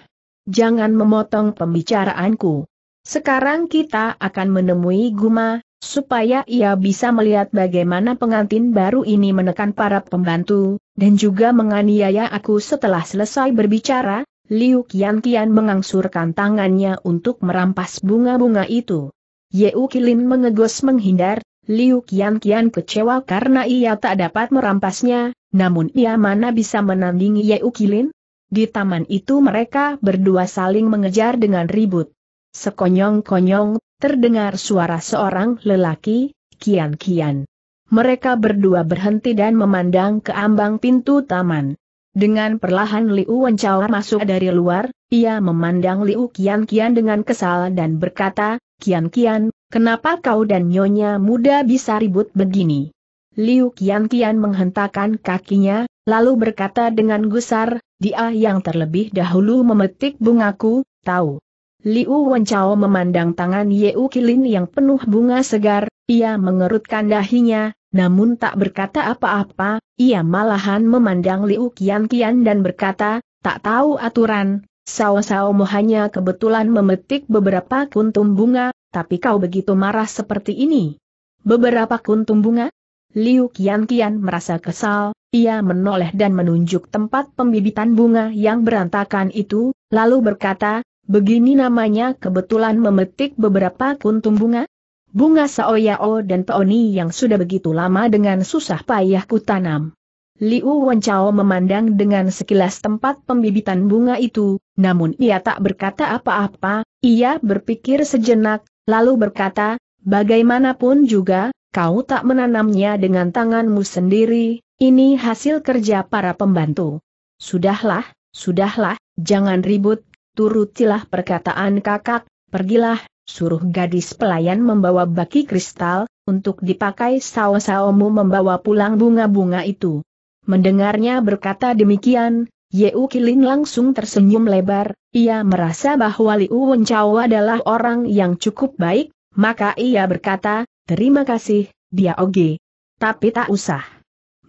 Jangan memotong pembicaraanku. Sekarang kita akan menemui Guma, supaya ia bisa melihat bagaimana pengantin baru ini menekan para pembantu, dan juga menganiaya aku setelah selesai berbicara, Liu Qian mengangsurkan tangannya untuk merampas bunga-bunga itu. Ye Kilin mengegos menghindar, Liu Qian kecewa karena ia tak dapat merampasnya, namun ia mana bisa menandingi Ye Kilin? Di taman itu mereka berdua saling mengejar dengan ribut. Sekonyong-konyong, terdengar suara seorang lelaki, kian-kian. Mereka berdua berhenti dan memandang ke ambang pintu taman. Dengan perlahan Liu Wencao masuk dari luar, ia memandang Liu Kian-kian dengan kesal dan berkata, Kian-kian, kenapa kau dan nyonya muda bisa ribut begini? Liu Kian-kian menghentakkan kakinya, lalu berkata dengan gusar, dia yang terlebih dahulu memetik bungaku, tahu. Liu Wenchao memandang tangan Yeu Kilin yang penuh bunga segar, ia mengerutkan dahinya, namun tak berkata apa-apa, ia malahan memandang Liu Kian Kian dan berkata, tak tahu aturan, sao Mo hanya kebetulan memetik beberapa kuntum bunga, tapi kau begitu marah seperti ini. Beberapa kuntum bunga? Liu Kian Kian merasa kesal, ia menoleh dan menunjuk tempat pembibitan bunga yang berantakan itu, lalu berkata, Begini namanya kebetulan memetik beberapa kuntum bunga? Bunga saoyao dan peoni yang sudah begitu lama dengan susah payah ku tanam. Liu Wenchao memandang dengan sekilas tempat pembibitan bunga itu, namun ia tak berkata apa-apa, ia berpikir sejenak, lalu berkata, bagaimanapun juga, kau tak menanamnya dengan tanganmu sendiri, ini hasil kerja para pembantu. Sudahlah, sudahlah, jangan ribut, turutilah perkataan kakak, pergilah, suruh gadis pelayan membawa baki kristal, untuk dipakai sao-saomu membawa pulang bunga-bunga itu. Mendengarnya berkata demikian, Yeu Kilin langsung tersenyum lebar, ia merasa bahwa Liu Wenchao adalah orang yang cukup baik, maka ia berkata, terima kasih, dia oge. Tapi tak usah.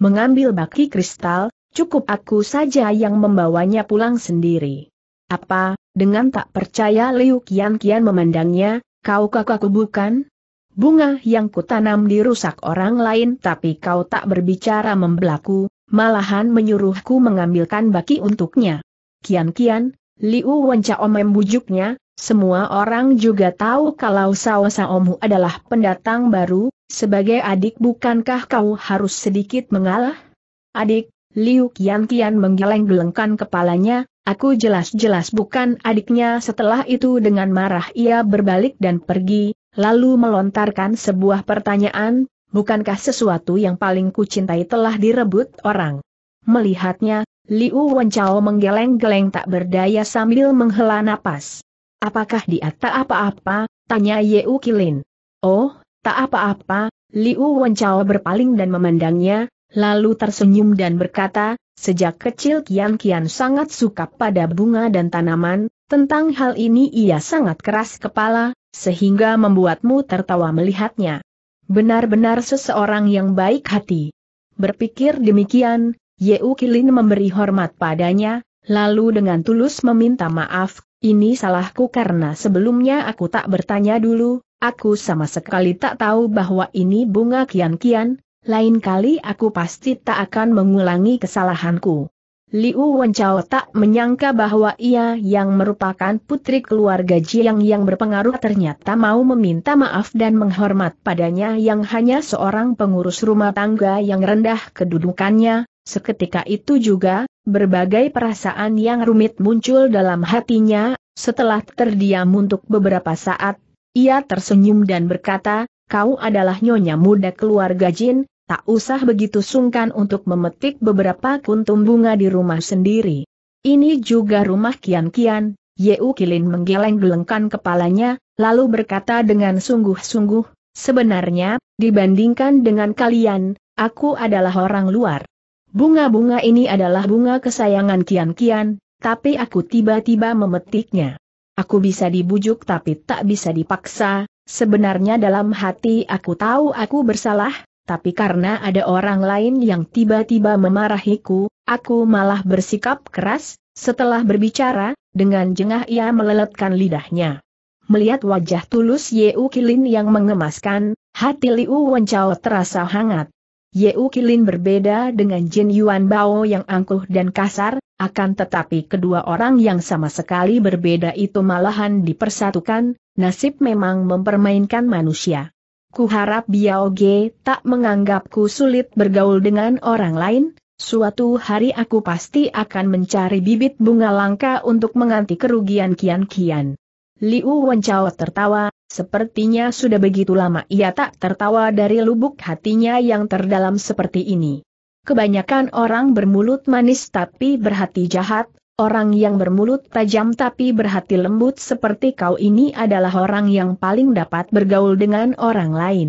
Mengambil baki kristal, cukup aku saja yang membawanya pulang sendiri. Apa, dengan tak percaya Liu Kian Kian memandangnya, kau kakakku bukan? Bunga yang kutanam dirusak orang lain tapi kau tak berbicara membelaku, malahan menyuruhku mengambilkan baki untuknya. Kian Kian, Liu Wencaom membujuknya, semua orang juga tahu kalau Saosaomu adalah pendatang baru, sebagai adik bukankah kau harus sedikit mengalah? Adik, Liu Kian Kian menggeleng-gelengkan kepalanya, Aku jelas-jelas bukan adiknya setelah itu dengan marah ia berbalik dan pergi, lalu melontarkan sebuah pertanyaan, bukankah sesuatu yang paling kucintai telah direbut orang? Melihatnya, Liu Wenchao menggeleng-geleng tak berdaya sambil menghela napas. Apakah dia tak apa-apa? Tanya U Kilin. Oh, tak apa-apa, Liu Wenchao berpaling dan memandangnya, lalu tersenyum dan berkata, Sejak kecil Kian Kian sangat suka pada bunga dan tanaman, tentang hal ini ia sangat keras kepala, sehingga membuatmu tertawa melihatnya. Benar-benar seseorang yang baik hati. Berpikir demikian, Yeu Kilin memberi hormat padanya, lalu dengan tulus meminta maaf, ini salahku karena sebelumnya aku tak bertanya dulu, aku sama sekali tak tahu bahwa ini bunga kian-kian, lain kali aku pasti tak akan mengulangi kesalahanku. Liu Wencao tak menyangka bahwa ia yang merupakan putri keluarga Jiang yang berpengaruh ternyata mau meminta maaf dan menghormat padanya yang hanya seorang pengurus rumah tangga yang rendah kedudukannya, seketika itu juga, berbagai perasaan yang rumit muncul dalam hatinya, setelah terdiam untuk beberapa saat, ia tersenyum dan berkata, kau adalah nyonya muda keluarga Jin, tak usah begitu sungkan untuk memetik beberapa kuntum bunga di rumah sendiri. Ini juga rumah kian-kian, Yeu Kilin menggeleng-gelengkan kepalanya, lalu berkata dengan sungguh-sungguh, sebenarnya, dibandingkan dengan kalian, aku adalah orang luar. Bunga-bunga ini adalah bunga kesayangan kian-kian, tapi aku tiba-tiba memetiknya. Aku bisa dibujuk tapi tak bisa dipaksa, sebenarnya dalam hati aku tahu aku bersalah, tapi karena ada orang lain yang tiba-tiba memarahiku, aku malah bersikap keras, setelah berbicara, dengan jengah ia meleletkan lidahnya. Melihat wajah tulus Yeu Kilin yang mengemaskan, hati Liu Wencao terasa hangat. Yeu Kilin berbeda dengan Jin Yuan Bao yang angkuh dan kasar, akan tetapi kedua orang yang sama sekali berbeda itu malahan dipersatukan, nasib memang mempermainkan manusia. Kuharap Ge tak menganggapku sulit bergaul dengan orang lain, suatu hari aku pasti akan mencari bibit bunga langka untuk menganti kerugian kian-kian. Liu Wenchao tertawa, sepertinya sudah begitu lama ia tak tertawa dari lubuk hatinya yang terdalam seperti ini. Kebanyakan orang bermulut manis tapi berhati jahat, Orang yang bermulut tajam tapi berhati lembut seperti kau ini adalah orang yang paling dapat bergaul dengan orang lain.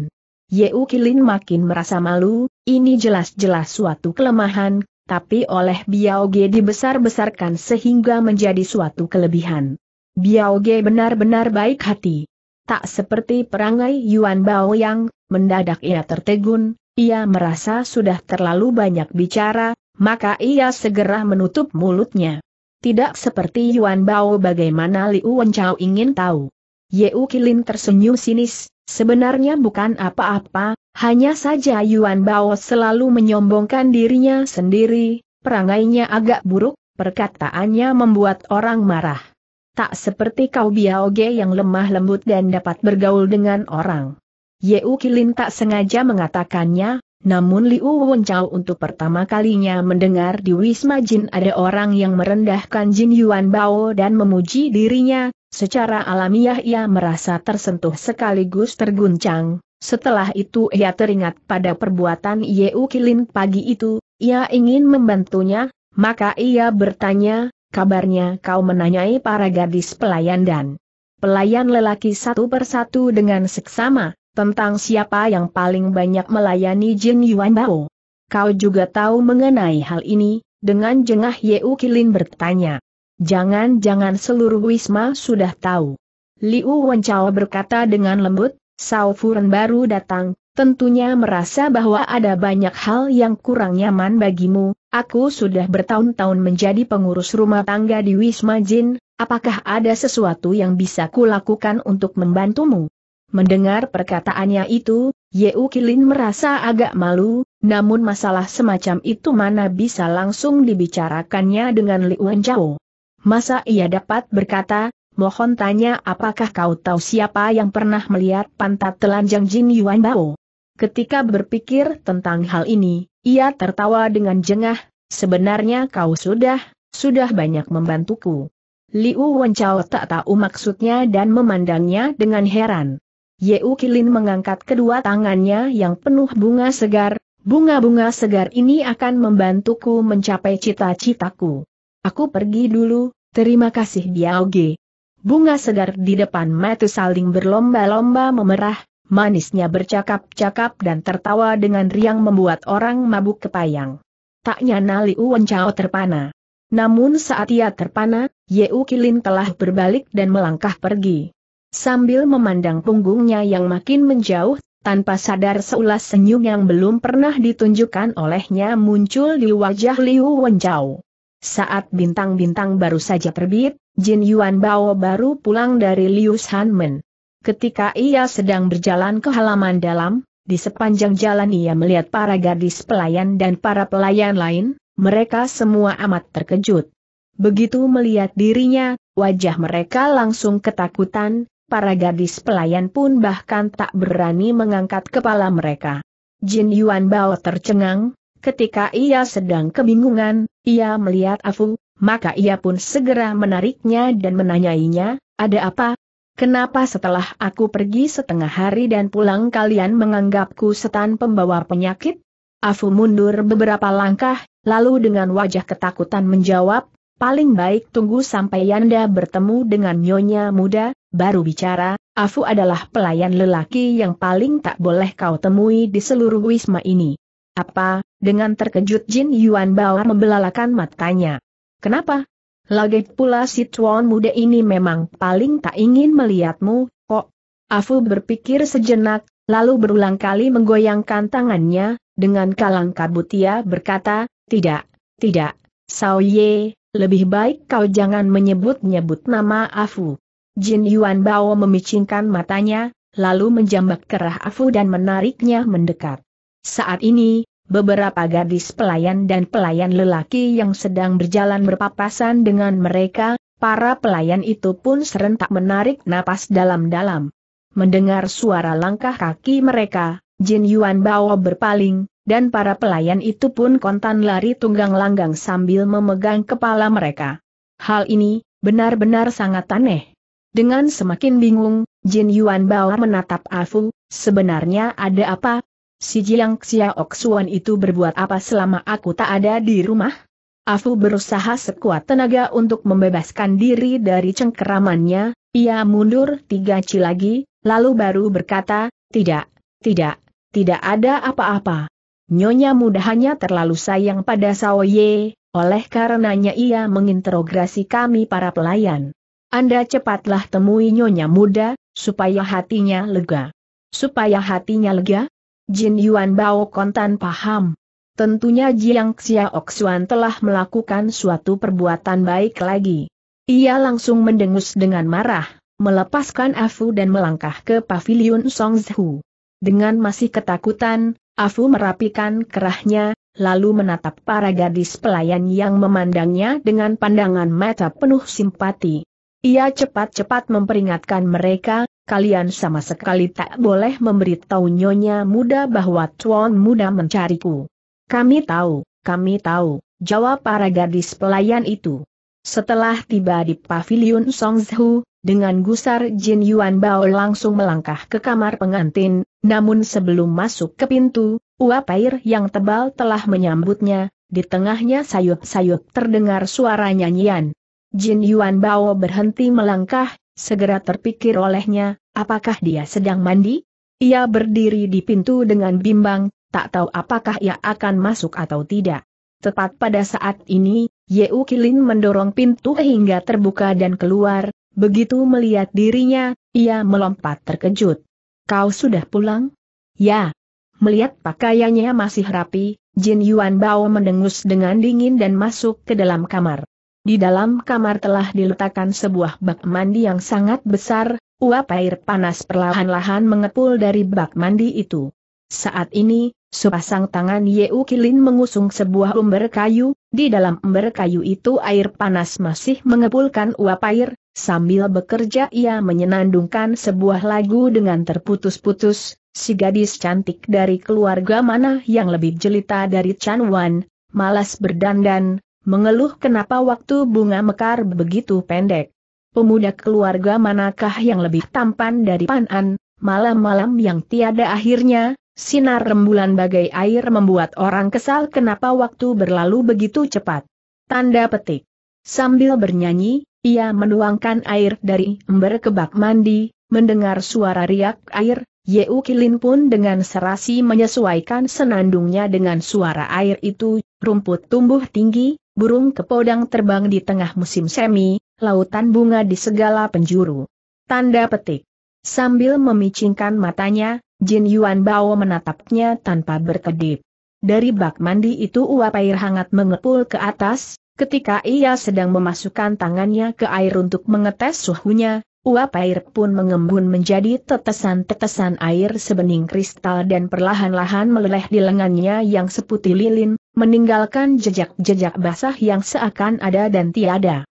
Yeu Kilin makin merasa malu, ini jelas-jelas suatu kelemahan, tapi oleh Biao Ge dibesar-besarkan sehingga menjadi suatu kelebihan. Biao Ge benar-benar baik hati. Tak seperti perangai Yuan Bao yang, mendadak ia tertegun, ia merasa sudah terlalu banyak bicara, maka ia segera menutup mulutnya. Tidak seperti Yuan Bao bagaimana Liu Wenchao ingin tahu. Yeu Kilin tersenyum sinis, sebenarnya bukan apa-apa, hanya saja Yuan Bao selalu menyombongkan dirinya sendiri, perangainya agak buruk, perkataannya membuat orang marah. Tak seperti kau Biaoge yang lemah lembut dan dapat bergaul dengan orang. Yeu Kilin tak sengaja mengatakannya, namun Liu Wenchao untuk pertama kalinya mendengar di Wisma Jin ada orang yang merendahkan Jin Yuan Bao dan memuji dirinya, secara alamiah ia merasa tersentuh sekaligus terguncang. Setelah itu ia teringat pada perbuatan Yeu Kilin pagi itu, ia ingin membantunya, maka ia bertanya, kabarnya kau menanyai para gadis pelayan dan pelayan lelaki satu persatu dengan seksama, tentang siapa yang paling banyak melayani Jin Yuan Bao. Kau juga tahu mengenai hal ini, dengan jengah Yeu Kilin bertanya. Jangan-jangan seluruh Wisma sudah tahu. Liu Wenchao berkata dengan lembut, Sao Furen baru datang, tentunya merasa bahwa ada banyak hal yang kurang nyaman bagimu, aku sudah bertahun-tahun menjadi pengurus rumah tangga di Wisma Jin, apakah ada sesuatu yang bisa kulakukan untuk membantumu? Mendengar perkataannya itu, Ye Kilin merasa agak malu, namun masalah semacam itu mana bisa langsung dibicarakannya dengan Liu Zhao. Masa ia dapat berkata, mohon tanya apakah kau tahu siapa yang pernah melihat pantat telanjang Jin Yuan Bao? Ketika berpikir tentang hal ini, ia tertawa dengan jengah, sebenarnya kau sudah, sudah banyak membantuku. Liu Wenchao tak tahu maksudnya dan memandangnya dengan heran. Yeu Kilin mengangkat kedua tangannya yang penuh bunga segar, bunga-bunga segar ini akan membantuku mencapai cita-citaku. Aku pergi dulu, terima kasih Biaoge. Bunga segar di depan mata saling berlomba-lomba memerah, manisnya bercakap-cakap dan tertawa dengan riang membuat orang mabuk kepayang. Tak nyana Liu Wencao terpana. Namun saat ia terpana, Yeu Kilin telah berbalik dan melangkah pergi. Sambil memandang punggungnya yang makin menjauh, tanpa sadar seulas senyum yang belum pernah ditunjukkan olehnya muncul di wajah Liu Wenjau. Saat bintang-bintang baru saja terbit, Jin Yuan Bao baru pulang dari Liu Shanmen. Ketika ia sedang berjalan ke halaman dalam, di sepanjang jalan ia melihat para gadis pelayan dan para pelayan lain, mereka semua amat terkejut. Begitu melihat dirinya, wajah mereka langsung ketakutan, para gadis pelayan pun bahkan tak berani mengangkat kepala mereka. Jin Yuan Bao tercengang, ketika ia sedang kebingungan, ia melihat Afu, maka ia pun segera menariknya dan menanyainya, ada apa? Kenapa setelah aku pergi setengah hari dan pulang kalian menganggapku setan pembawa penyakit? Afu mundur beberapa langkah, lalu dengan wajah ketakutan menjawab, paling baik tunggu sampai Yanda bertemu dengan nyonya muda, baru bicara, Afu adalah pelayan lelaki yang paling tak boleh kau temui di seluruh wisma ini. Apa, dengan terkejut Jin Yuan Bao membelalakan matanya. Kenapa? Lagi pula si tuan muda ini memang paling tak ingin melihatmu, kok. Afu berpikir sejenak, lalu berulang kali menggoyangkan tangannya, dengan kalang kabut ia berkata, tidak, tidak, Sao Ye, lebih baik kau jangan menyebut-nyebut nama Afu. Jin Yuan Bao memicingkan matanya, lalu menjambak kerah Afu dan menariknya mendekat. Saat ini, beberapa gadis pelayan dan pelayan lelaki yang sedang berjalan berpapasan dengan mereka, para pelayan itu pun serentak menarik napas dalam-dalam. Mendengar suara langkah kaki mereka, Jin Yuan Bao berpaling, dan para pelayan itu pun kontan lari tunggang langgang sambil memegang kepala mereka. Hal ini, benar-benar sangat aneh. Dengan semakin bingung, Jin Yuan Bao menatap Afu, sebenarnya ada apa? Si Jiang Xiaok Xuan itu berbuat apa selama aku tak ada di rumah? Afu berusaha sekuat tenaga untuk membebaskan diri dari cengkeramannya, ia mundur tiga ci lagi, lalu baru berkata, tidak, tidak, tidak ada apa-apa. Nyonya muda hanya terlalu sayang pada Sao Ye, oleh karenanya ia menginterogasi kami para pelayan. Anda cepatlah temui nyonya muda, supaya hatinya lega. Supaya hatinya lega? Jin Yuan Bao Kon paham. Tentunya Jiang Xiaoxuan telah melakukan suatu perbuatan baik lagi. Ia langsung mendengus dengan marah, melepaskan Afu dan melangkah ke pavilion Songzhu. Dengan masih ketakutan, Afu merapikan kerahnya, lalu menatap para gadis pelayan yang memandangnya dengan pandangan mata penuh simpati. Ia cepat-cepat memperingatkan mereka, kalian sama sekali tak boleh memberitahu nyonya muda bahwa tuan muda mencariku. Kami tahu, kami tahu, jawab para gadis pelayan itu. Setelah tiba di pavilion Songzhu, dengan gusar Jin Yuan Bao langsung melangkah ke kamar pengantin, namun sebelum masuk ke pintu, uap air yang tebal telah menyambutnya, di tengahnya sayup-sayup terdengar suara nyanyian. Jin Yuan Bao berhenti melangkah, segera terpikir olehnya, apakah dia sedang mandi? Ia berdiri di pintu dengan bimbang, tak tahu apakah ia akan masuk atau tidak. Tepat pada saat ini, Yeu Kilin mendorong pintu hingga terbuka dan keluar, begitu melihat dirinya, ia melompat terkejut. Kau sudah pulang? Ya. Melihat pakaiannya masih rapi, Jin Yuan Bao mendengus dengan dingin dan masuk ke dalam kamar. Di dalam kamar telah diletakkan sebuah bak mandi yang sangat besar, uap air panas perlahan-lahan mengepul dari bak mandi itu. Saat ini, sepasang tangan Yeu Kilin mengusung sebuah umber kayu, di dalam umber kayu itu air panas masih mengepulkan uap air, sambil bekerja ia menyenandungkan sebuah lagu dengan terputus-putus, si gadis cantik dari keluarga mana yang lebih jelita dari Chan Wan, malas berdandan, mengeluh kenapa waktu bunga mekar begitu pendek. Pemuda keluarga manakah yang lebih tampan dari Panan, malam-malam yang tiada akhirnya, sinar rembulan bagai air membuat orang kesal kenapa waktu berlalu begitu cepat. Tanda petik. Sambil bernyanyi, ia menuangkan air dari ember ke bak mandi, mendengar suara riak air, Yeu Kilin pun dengan serasi menyesuaikan senandungnya dengan suara air itu, rumput tumbuh tinggi, burung kepodang terbang di tengah musim semi, lautan bunga di segala penjuru. Tanda petik. Sambil memicingkan matanya, Jin Yuan Bao menatapnya tanpa berkedip. Dari bak mandi itu uap air hangat mengepul ke atas, ketika ia sedang memasukkan tangannya ke air untuk mengetes suhunya, Uap air pun mengembun menjadi tetesan-tetesan air sebening kristal dan perlahan-lahan meleleh di lengannya yang seputih lilin, meninggalkan jejak-jejak basah yang seakan ada dan tiada.